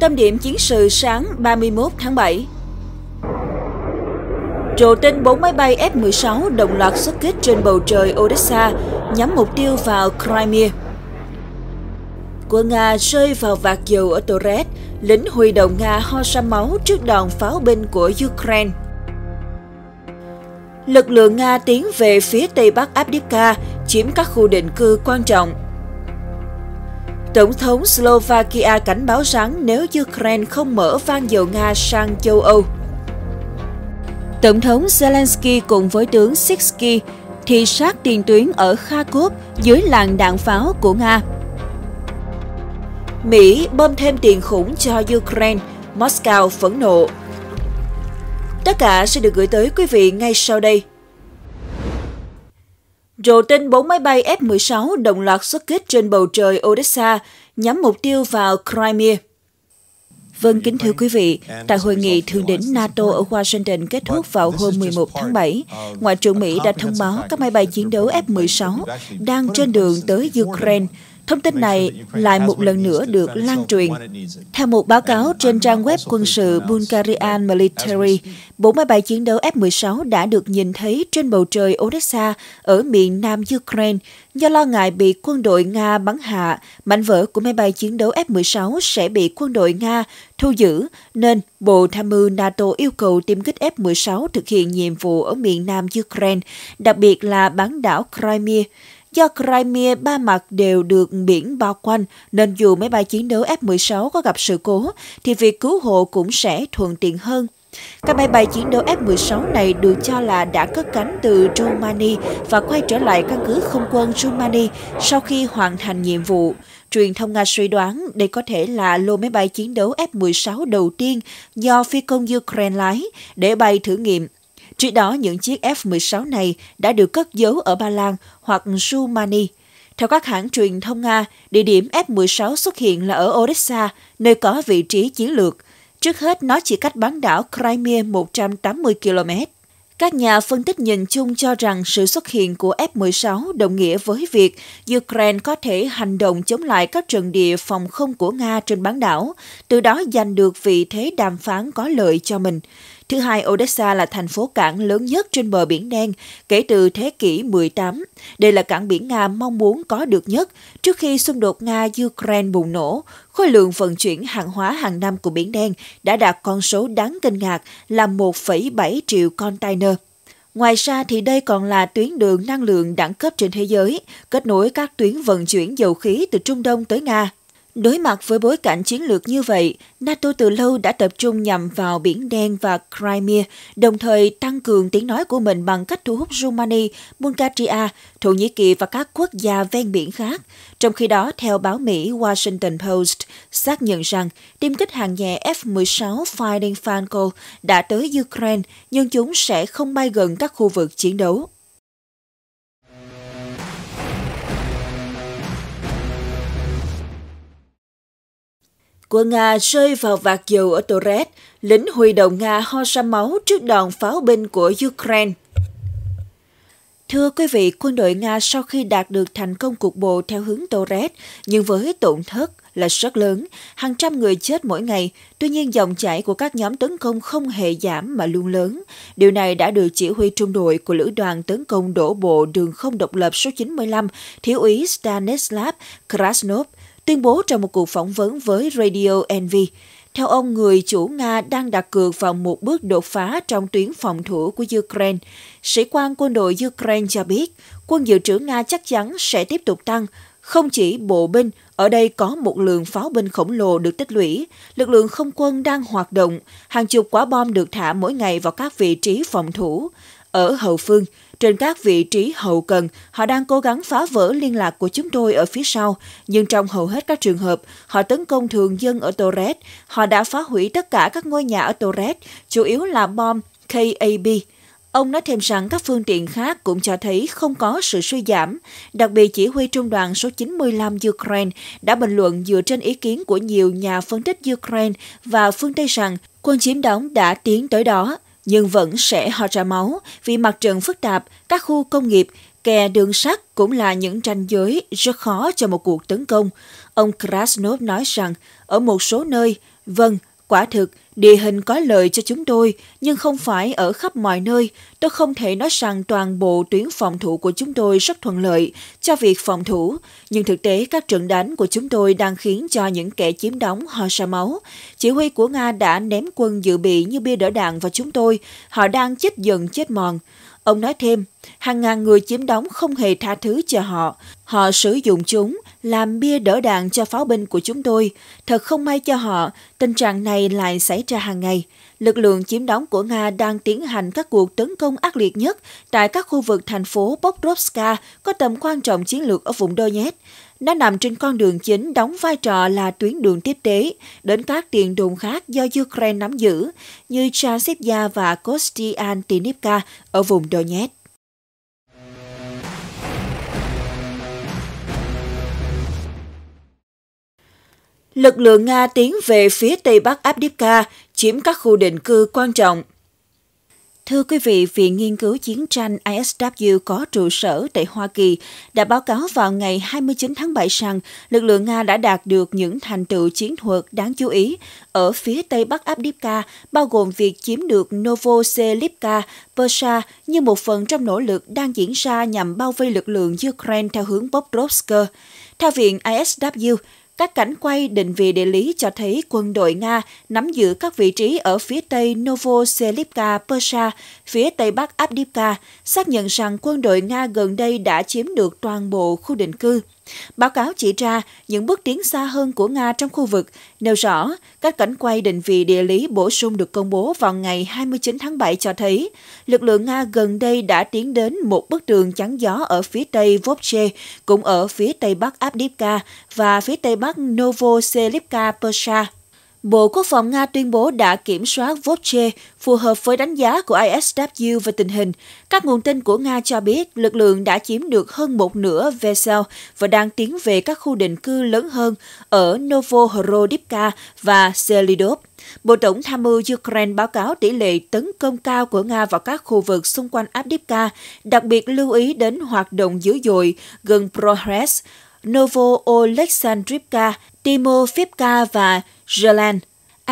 Tâm điểm chiến sự sáng 31 tháng 7 Rộ tên 4 máy bay F-16 đồng loạt xuất kích trên bầu trời Odessa nhắm mục tiêu vào Crimea. Quân Nga rơi vào vạt dầu ở Torres, lính huy động Nga ho ra máu trước đòn pháo binh của Ukraine. Lực lượng Nga tiến về phía tây bắc Abdivka, chiếm các khu định cư quan trọng Tổng thống Slovakia cảnh báo rằng nếu Ukraine không mở van dầu Nga sang châu Âu. Tổng thống Zelensky cùng với tướng Sitsky thị sát tiền tuyến ở Kharkov dưới làn đạn pháo của Nga. Mỹ bơm thêm tiền khủng cho Ukraine, Moscow phẫn nộ. Tất cả sẽ được gửi tới quý vị ngay sau đây. Rồ tin 4 máy bay F-16 đồng loạt xuất kích trên bầu trời Odessa nhắm mục tiêu vào Crimea. Vâng, kính thưa quý vị, tại hội nghị thượng đỉnh NATO ở Washington kết thúc vào hôm 11 tháng 7, Ngoại trưởng Mỹ đã thông báo các máy bay chiến đấu F-16 đang trên đường tới Ukraine Thông tin này lại một lần nữa được lan truyền. Theo một báo cáo trên trang web quân sự Bulgarian Military, bốn máy bay chiến đấu F-16 đã được nhìn thấy trên bầu trời Odessa ở miền nam Ukraine do lo ngại bị quân đội Nga bắn hạ. Mảnh vỡ của máy bay chiến đấu F-16 sẽ bị quân đội Nga thu giữ, nên Bộ Tham mưu NATO yêu cầu tiêm kích F-16 thực hiện nhiệm vụ ở miền nam Ukraine, đặc biệt là bán đảo Crimea. Do Crimea ba mặt đều được biển bao quanh nên dù máy bay chiến đấu F-16 có gặp sự cố thì việc cứu hộ cũng sẽ thuận tiện hơn. Các máy bay chiến đấu F-16 này được cho là đã cất cánh từ Romania và quay trở lại căn cứ không quân Romania sau khi hoàn thành nhiệm vụ. Truyền thông Nga suy đoán đây có thể là lô máy bay chiến đấu F-16 đầu tiên do phi công Ukraine lái để bay thử nghiệm Trước đó, những chiếc F-16 này đã được cất giấu ở Ba Lan hoặc Sumani Theo các hãng truyền thông Nga, địa điểm F-16 xuất hiện là ở Odessa, nơi có vị trí chiến lược. Trước hết, nó chỉ cách bán đảo Crimea 180 km. Các nhà phân tích nhìn chung cho rằng sự xuất hiện của F-16 đồng nghĩa với việc Ukraine có thể hành động chống lại các trận địa phòng không của Nga trên bán đảo, từ đó giành được vị thế đàm phán có lợi cho mình. Thứ hai, Odessa là thành phố cảng lớn nhất trên bờ Biển Đen kể từ thế kỷ 18. Đây là cảng biển Nga mong muốn có được nhất trước khi xung đột Nga-Ukraine bùng nổ. Khối lượng vận chuyển hàng hóa hàng năm của Biển Đen đã đạt con số đáng kinh ngạc là 1,7 triệu container. Ngoài ra thì đây còn là tuyến đường năng lượng đẳng cấp trên thế giới, kết nối các tuyến vận chuyển dầu khí từ Trung Đông tới Nga. Đối mặt với bối cảnh chiến lược như vậy, NATO từ lâu đã tập trung nhằm vào Biển Đen và Crimea, đồng thời tăng cường tiếng nói của mình bằng cách thu hút rumani, Bulgaria, Thổ Nhĩ Kỳ và các quốc gia ven biển khác. Trong khi đó, theo báo Mỹ Washington Post, xác nhận rằng tiêm kích hàng nhẹ F-16 Fighting Falcon đã tới Ukraine, nhưng chúng sẽ không bay gần các khu vực chiến đấu. của Nga rơi vào vạt dầu ở Torres, lính huy động Nga ho ra máu trước đòn pháo binh của Ukraine. Thưa quý vị, quân đội Nga sau khi đạt được thành công cục bộ theo hướng Torres, nhưng với tổn thất là rất lớn, hàng trăm người chết mỗi ngày. Tuy nhiên, dòng chảy của các nhóm tấn công không hề giảm mà luôn lớn. Điều này đã được chỉ huy trung đội của lữ đoàn tấn công đổ bộ đường không độc lập số 95, thiếu úy Stanislav Krasnov tuyên bố trong một cuộc phỏng vấn với Radio NV. Theo ông, người chủ Nga đang đặt cược vào một bước đột phá trong tuyến phòng thủ của Ukraine. Sĩ quan quân đội Ukraine cho biết, quân dự trữ Nga chắc chắn sẽ tiếp tục tăng, không chỉ bộ binh, ở đây có một lượng pháo binh khổng lồ được tích lũy, lực lượng không quân đang hoạt động, hàng chục quả bom được thả mỗi ngày vào các vị trí phòng thủ. Ở hậu phương, trên các vị trí hậu cần, họ đang cố gắng phá vỡ liên lạc của chúng tôi ở phía sau, nhưng trong hầu hết các trường hợp, họ tấn công thường dân ở Torres. Họ đã phá hủy tất cả các ngôi nhà ở Torres, chủ yếu là bom KAB. Ông nói thêm rằng các phương tiện khác cũng cho thấy không có sự suy giảm, đặc biệt chỉ huy trung đoàn số 95 Ukraine đã bình luận dựa trên ý kiến của nhiều nhà phân tích Ukraine và phương Tây rằng quân chiếm đóng đã tiến tới đó nhưng vẫn sẽ ho ra máu vì mặt trận phức tạp, các khu công nghiệp, kè đường sắt cũng là những ranh giới rất khó cho một cuộc tấn công. Ông Krasnov nói rằng, ở một số nơi, vâng, quả thực, Địa hình có lợi cho chúng tôi, nhưng không phải ở khắp mọi nơi. Tôi không thể nói rằng toàn bộ tuyến phòng thủ của chúng tôi rất thuận lợi cho việc phòng thủ, nhưng thực tế các trận đánh của chúng tôi đang khiến cho những kẻ chiếm đóng ho sa máu. Chỉ huy của Nga đã ném quân dự bị như bia đỡ đạn vào chúng tôi, họ đang chết dần chết mòn. Ông nói thêm, hàng ngàn người chiếm đóng không hề tha thứ cho họ. Họ sử dụng chúng làm bia đỡ đạn cho pháo binh của chúng tôi. Thật không may cho họ, tình trạng này lại xảy ra hàng ngày. Lực lượng chiếm đóng của Nga đang tiến hành các cuộc tấn công ác liệt nhất tại các khu vực thành phố Pokrovska có tầm quan trọng chiến lược ở vùng Donetsk. Nó nằm trên con đường chính đóng vai trò là tuyến đường tiếp tế đến các tiền đồn khác do Ukraine nắm giữ như Transipia và Kostiantynivka ở vùng Donetsk. Lực lượng Nga tiến về phía tây bắc Abdivka, chiếm các khu định cư quan trọng Thưa quý vị, Viện Nghiên cứu Chiến tranh ISW có trụ sở tại Hoa Kỳ đã báo cáo vào ngày 29 tháng 7 rằng lực lượng Nga đã đạt được những thành tựu chiến thuật đáng chú ý ở phía tây bắc Abdivka, bao gồm việc chiếm được Novoselivka, Persa như một phần trong nỗ lực đang diễn ra nhằm bao vây lực lượng Ukraine theo hướng Bobrovsk. Theo Viện ISW, các cảnh quay định vị địa lý cho thấy quân đội Nga nắm giữ các vị trí ở phía tây Novoselivka Persa, phía tây bắc Abdivka, xác nhận rằng quân đội Nga gần đây đã chiếm được toàn bộ khu định cư. Báo cáo chỉ ra những bước tiến xa hơn của Nga trong khu vực, nêu rõ các cảnh quay định vị địa lý bổ sung được công bố vào ngày 29 tháng 7 cho thấy lực lượng Nga gần đây đã tiến đến một bức tường chắn gió ở phía tây Vovche, cũng ở phía tây bắc Abdivka và phía tây bắc Novoselivka Persa Bộ Quốc phòng Nga tuyên bố đã kiểm soát Vosche phù hợp với đánh giá của ISW về tình hình. Các nguồn tin của Nga cho biết lực lượng đã chiếm được hơn một nửa Vesel và đang tiến về các khu định cư lớn hơn ở Novohorodivka và Selidov. Bộ Tổng tham mưu Ukraine báo cáo tỷ lệ tấn công cao của Nga vào các khu vực xung quanh Avdiivka, đặc biệt lưu ý đến hoạt động dữ dội gần Prohres, Novo Oleksandrivka, Timofivka và Zeland.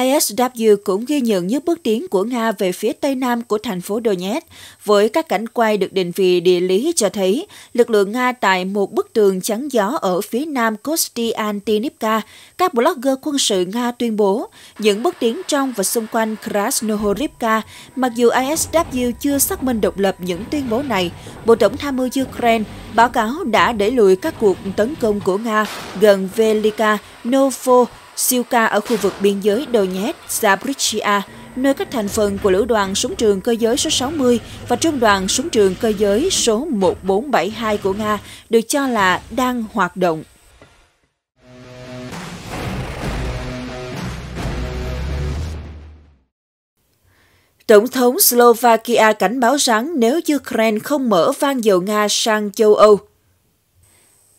ISW cũng ghi nhận những bước tiến của Nga về phía tây nam của thành phố Donetsk, với các cảnh quay được định vị địa lý cho thấy lực lượng Nga tại một bức tường chắn gió ở phía nam Kostiantinivka. Các blogger quân sự Nga tuyên bố những bước tiến trong và xung quanh Krasnohorivka, mặc dù ISW chưa xác minh độc lập những tuyên bố này, Bộ Tổng tham mưu Ukraine báo cáo đã đẩy lùi các cuộc tấn công của Nga gần Velika, Novo, siêu ca ở khu vực biên giới Donetsk, Zaporizhia, nơi các thành phần của lữ đoàn súng trường cơ giới số 60 và trung đoàn súng trường cơ giới số 1472 của Nga được cho là đang hoạt động. Tổng thống Slovakia cảnh báo rằng nếu Ukraine không mở van dầu Nga sang châu Âu,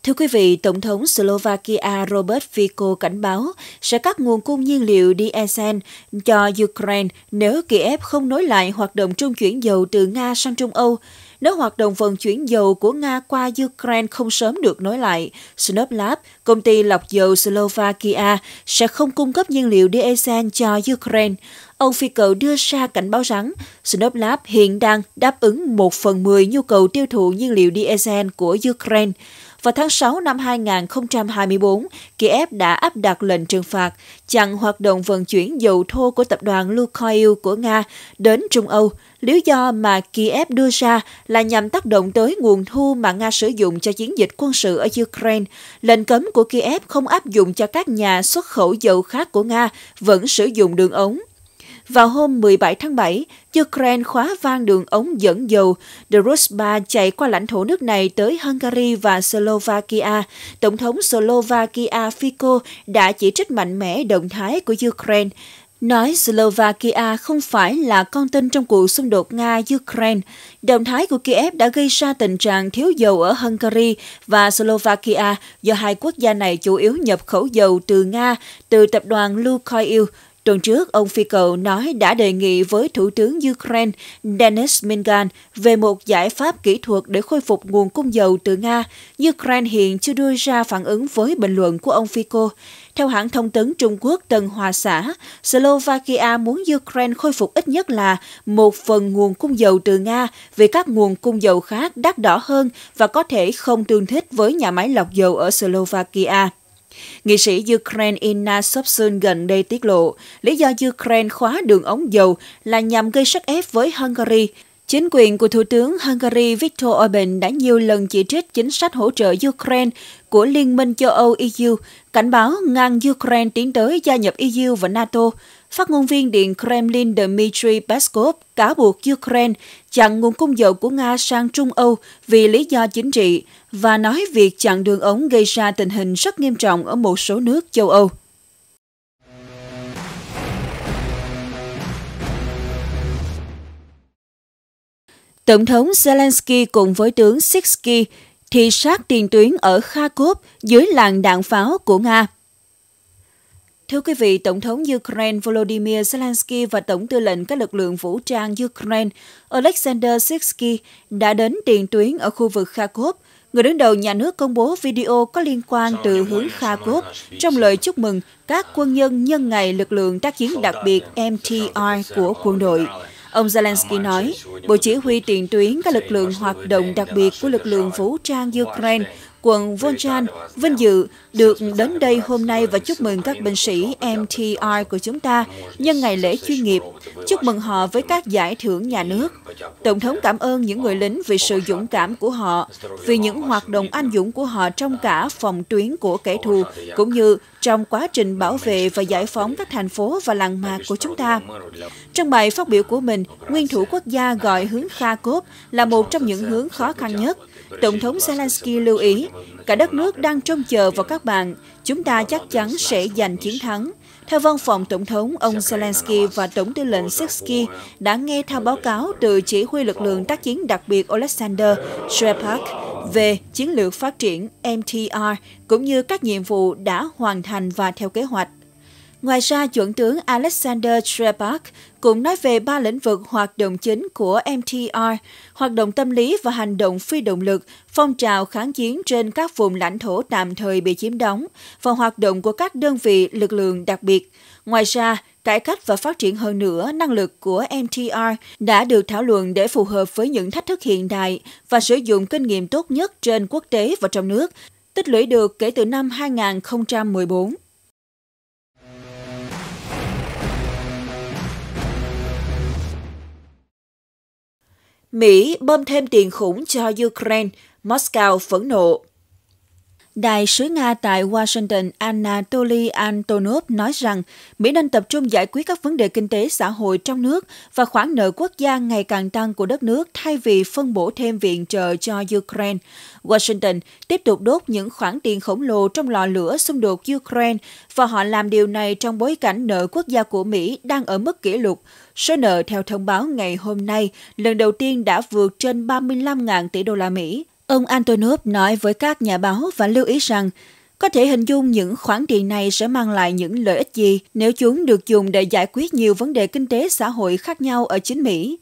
Thưa quý vị, Tổng thống Slovakia Robert Fico cảnh báo sẽ cắt nguồn cung nhiên liệu diesel cho Ukraine nếu Kiev không nối lại hoạt động trung chuyển dầu từ Nga sang Trung Âu. Nếu hoạt động vận chuyển dầu của Nga qua Ukraine không sớm được nối lại, Snoplab, công ty lọc dầu Slovakia, sẽ không cung cấp nhiên liệu diesel cho Ukraine. Ông Fico đưa ra cảnh báo rằng Snoplab hiện đang đáp ứng 1 phần 10 nhu cầu tiêu thụ nhiên liệu diesel của Ukraine. Vào tháng 6 năm 2024, Kiev đã áp đặt lệnh trừng phạt chặn hoạt động vận chuyển dầu thô của tập đoàn Lukoil của Nga đến Trung Âu. Lý do mà Kiev đưa ra là nhằm tác động tới nguồn thu mà Nga sử dụng cho chiến dịch quân sự ở Ukraine. Lệnh cấm của Kiev không áp dụng cho các nhà xuất khẩu dầu khác của Nga vẫn sử dụng đường ống vào hôm 17 tháng 7, Ukraine khóa vang đường ống dẫn dầu. The Rusba chạy qua lãnh thổ nước này tới Hungary và Slovakia. Tổng thống Slovakia Fico đã chỉ trích mạnh mẽ động thái của Ukraine nói Slovakia không phải là con tin trong cuộc xung đột Nga-Ukraine. Động thái của Kiev đã gây ra tình trạng thiếu dầu ở Hungary và Slovakia do hai quốc gia này chủ yếu nhập khẩu dầu từ Nga, từ tập đoàn Lukoil, Tuần trước, ông Fico nói đã đề nghị với Thủ tướng Ukraine Denis Mingan về một giải pháp kỹ thuật để khôi phục nguồn cung dầu từ Nga. Ukraine hiện chưa đưa ra phản ứng với bình luận của ông Fico. Theo hãng thông tấn Trung Quốc Tân Hòa Xã, Slovakia muốn Ukraine khôi phục ít nhất là một phần nguồn cung dầu từ Nga vì các nguồn cung dầu khác đắt đỏ hơn và có thể không tương thích với nhà máy lọc dầu ở Slovakia. Nghị sĩ Ukraine Inna Sobsun gần đây tiết lộ, lý do Ukraine khóa đường ống dầu là nhằm gây sức ép với Hungary. Chính quyền của Thủ tướng Hungary Viktor Orbán đã nhiều lần chỉ trích chính sách hỗ trợ Ukraine của Liên minh châu Âu EU, cảnh báo ngăn Ukraine tiến tới gia nhập EU và NATO, Phát ngôn viên Điện Kremlin Dmitry Peskov cáo buộc Ukraine chặn nguồn cung dầu của Nga sang Trung Âu vì lý do chính trị và nói việc chặn đường ống gây ra tình hình rất nghiêm trọng ở một số nước châu Âu. Tổng thống Zelensky cùng với tướng Sitsky thị sát tiền tuyến ở Kharkov dưới làn đạn pháo của Nga. Thưa quý vị, Tổng thống Ukraine Volodymyr Zelensky và Tổng tư lệnh các lực lượng vũ trang Ukraine Alexander Siksky đã đến tiền tuyến ở khu vực Kharkov. Người đứng đầu nhà nước công bố video có liên quan từ hướng Kharkov trong lời chúc mừng các quân nhân nhân ngày lực lượng tác chiến đặc biệt MTR của quân đội. Ông Zelensky nói, Bộ Chỉ huy tiền tuyến các lực lượng hoạt động đặc biệt của lực lượng vũ trang Ukraine quận Volchan vinh dự được đến đây hôm nay và chúc mừng các binh sĩ MTI của chúng ta nhân ngày lễ chuyên nghiệp, chúc mừng họ với các giải thưởng nhà nước. Tổng thống cảm ơn những người lính vì sự dũng cảm của họ, vì những hoạt động anh dũng của họ trong cả phòng tuyến của kẻ thù, cũng như trong quá trình bảo vệ và giải phóng các thành phố và làng mạc của chúng ta. Trong bài phát biểu của mình, nguyên thủ quốc gia gọi hướng Kha Kharkov là một trong những hướng khó khăn nhất. Tổng thống Zelensky lưu ý, cả đất nước đang trông chờ vào các bạn, chúng ta chắc chắn sẽ giành chiến thắng. Theo văn phòng Tổng thống, ông Zelensky và Tổng tư lệnh Setsky đã nghe theo báo cáo từ chỉ huy lực lượng tác chiến đặc biệt Alexander Shrepak về chiến lược phát triển MTR cũng như các nhiệm vụ đã hoàn thành và theo kế hoạch. Ngoài ra, chuẩn tướng Alexander Trebek cũng nói về ba lĩnh vực hoạt động chính của MTR, hoạt động tâm lý và hành động phi động lực, phong trào kháng chiến trên các vùng lãnh thổ tạm thời bị chiếm đóng và hoạt động của các đơn vị lực lượng đặc biệt. Ngoài ra, cải cách và phát triển hơn nữa năng lực của MTR đã được thảo luận để phù hợp với những thách thức hiện đại và sử dụng kinh nghiệm tốt nhất trên quốc tế và trong nước, tích lũy được kể từ năm 2014. Mỹ bơm thêm tiền khủng cho Ukraine, Moscow phẫn nộ. Đại sứ Nga tại Washington Anatoly Antonov nói rằng Mỹ nên tập trung giải quyết các vấn đề kinh tế xã hội trong nước và khoản nợ quốc gia ngày càng tăng của đất nước thay vì phân bổ thêm viện trợ cho Ukraine. Washington tiếp tục đốt những khoản tiền khổng lồ trong lò lửa xung đột Ukraine và họ làm điều này trong bối cảnh nợ quốc gia của Mỹ đang ở mức kỷ lục. Số nợ theo thông báo ngày hôm nay lần đầu tiên đã vượt trên 35.000 tỷ đô la Mỹ. Ông Antonov nói với các nhà báo và lưu ý rằng có thể hình dung những khoản tiền này sẽ mang lại những lợi ích gì nếu chúng được dùng để giải quyết nhiều vấn đề kinh tế xã hội khác nhau ở chính Mỹ.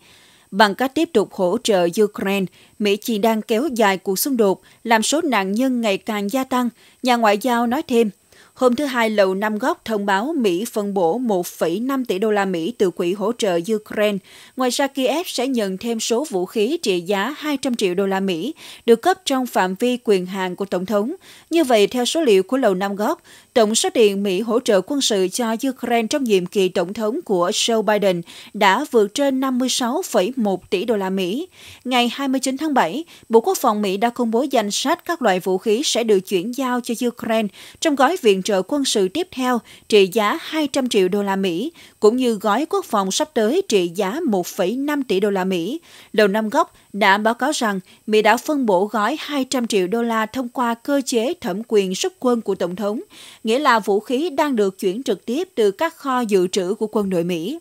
Bằng cách tiếp tục hỗ trợ Ukraine, Mỹ chỉ đang kéo dài cuộc xung đột, làm số nạn nhân ngày càng gia tăng, nhà ngoại giao nói thêm – Hôm thứ Hai, Lầu Năm Góc thông báo Mỹ phân bổ 1,5 tỷ đô la Mỹ từ quỹ hỗ trợ Ukraine. Ngoài ra, Kiev sẽ nhận thêm số vũ khí trị giá 200 triệu đô la Mỹ được cấp trong phạm vi quyền hàng của Tổng thống. Như vậy, theo số liệu của Lầu Năm Góc, tổng số tiền Mỹ hỗ trợ quân sự cho Ukraine trong nhiệm kỳ Tổng thống của Joe Biden đã vượt trên 56,1 tỷ đô la Mỹ. Ngày 29 tháng 7, Bộ Quốc phòng Mỹ đã công bố danh sách các loại vũ khí sẽ được chuyển giao cho Ukraine trong gói viện trợ quân sự tiếp theo trị giá 200 triệu đô la Mỹ, cũng như gói quốc phòng sắp tới trị giá 1,5 tỷ đô la Mỹ. đầu Năm gốc đã báo cáo rằng Mỹ đã phân bổ gói 200 triệu đô la thông qua cơ chế thẩm quyền xuất quân của Tổng thống, nghĩa là vũ khí đang được chuyển trực tiếp từ các kho dự trữ của quân đội Mỹ.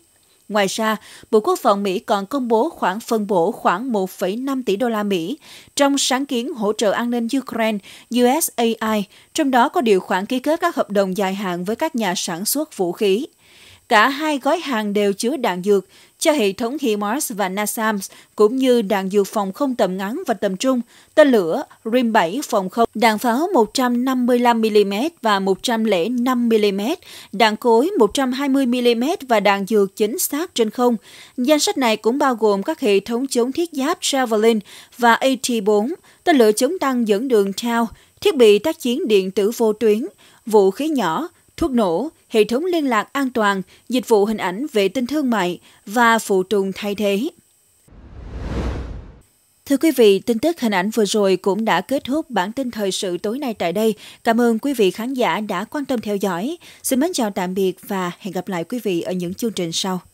Ngoài ra, Bộ Quốc phòng Mỹ còn công bố khoản phân bổ khoảng 1,5 tỷ đô la Mỹ trong sáng kiến hỗ trợ an ninh Ukraine USAI, trong đó có điều khoản ký kết các hợp đồng dài hạn với các nhà sản xuất vũ khí. Cả hai gói hàng đều chứa đạn dược cho hệ thống HIMARS và NASAMS, cũng như đạn dược phòng không tầm ngắn và tầm trung, tên lửa RIM-7 phòng không, đạn pháo 155mm và 105mm, đạn cối 120mm và đạn dược chính xác trên không. Danh sách này cũng bao gồm các hệ thống chống thiết giáp Javelin và AT-4, tên lửa chống tăng dẫn đường TOW, thiết bị tác chiến điện tử vô tuyến, vũ khí nhỏ, thuốc nổ, hệ thống liên lạc an toàn, dịch vụ hình ảnh vệ tinh thương mại và phụ trùng thay thế. Thưa quý vị, tin tức hình ảnh vừa rồi cũng đã kết thúc bản tin thời sự tối nay tại đây. Cảm ơn quý vị khán giả đã quan tâm theo dõi. Xin mến chào tạm biệt và hẹn gặp lại quý vị ở những chương trình sau.